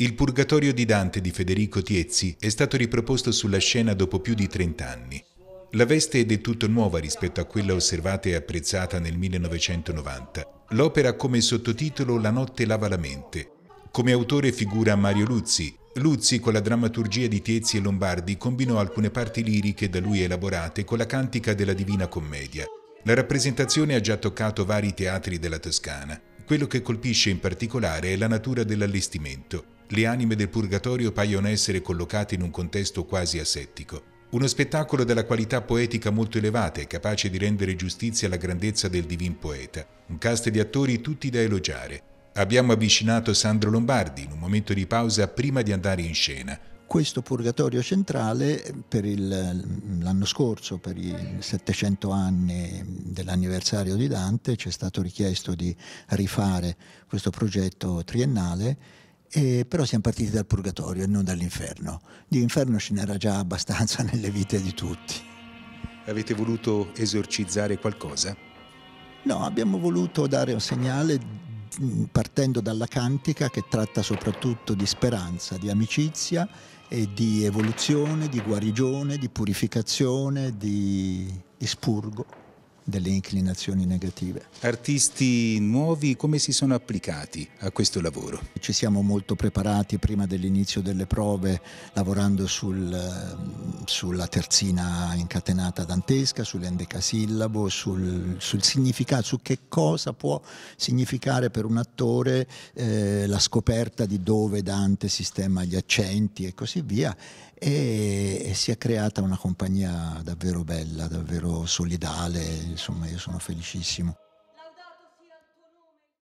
Il Purgatorio di Dante di Federico Tiezzi è stato riproposto sulla scena dopo più di 30 anni. La veste è del tutto nuova rispetto a quella osservata e apprezzata nel 1990. L'opera ha come sottotitolo La notte lava la mente. Come autore figura Mario Luzzi. Luzzi, con la drammaturgia di Tiezzi e Lombardi, combinò alcune parti liriche da lui elaborate con la cantica della Divina Commedia. La rappresentazione ha già toccato vari teatri della Toscana. Quello che colpisce in particolare è la natura dell'allestimento le anime del purgatorio paiono essere collocate in un contesto quasi asettico. Uno spettacolo della qualità poetica molto elevata e capace di rendere giustizia alla grandezza del divin poeta. Un cast di attori tutti da elogiare. Abbiamo avvicinato Sandro Lombardi in un momento di pausa prima di andare in scena, questo purgatorio centrale per il, l'anno scorso, per i 700 anni dell'anniversario di Dante, ci è stato richiesto di rifare questo progetto triennale eh, però siamo partiti dal purgatorio e non dall'inferno. Di inferno ce n'era già abbastanza nelle vite di tutti. Avete voluto esorcizzare qualcosa? No, abbiamo voluto dare un segnale mm, partendo dalla cantica che tratta soprattutto di speranza, di amicizia e di evoluzione, di guarigione, di purificazione, di, di spurgo delle inclinazioni negative. Artisti nuovi come si sono applicati a questo lavoro? Ci siamo molto preparati prima dell'inizio delle prove lavorando sul, sulla terzina incatenata dantesca, sull'endecasillabo, sul, sul, significato, su che cosa può significare per un attore eh, la scoperta di dove Dante sistema gli accenti e così via e, si è creata una compagnia davvero bella, davvero solidale, insomma io sono felicissimo.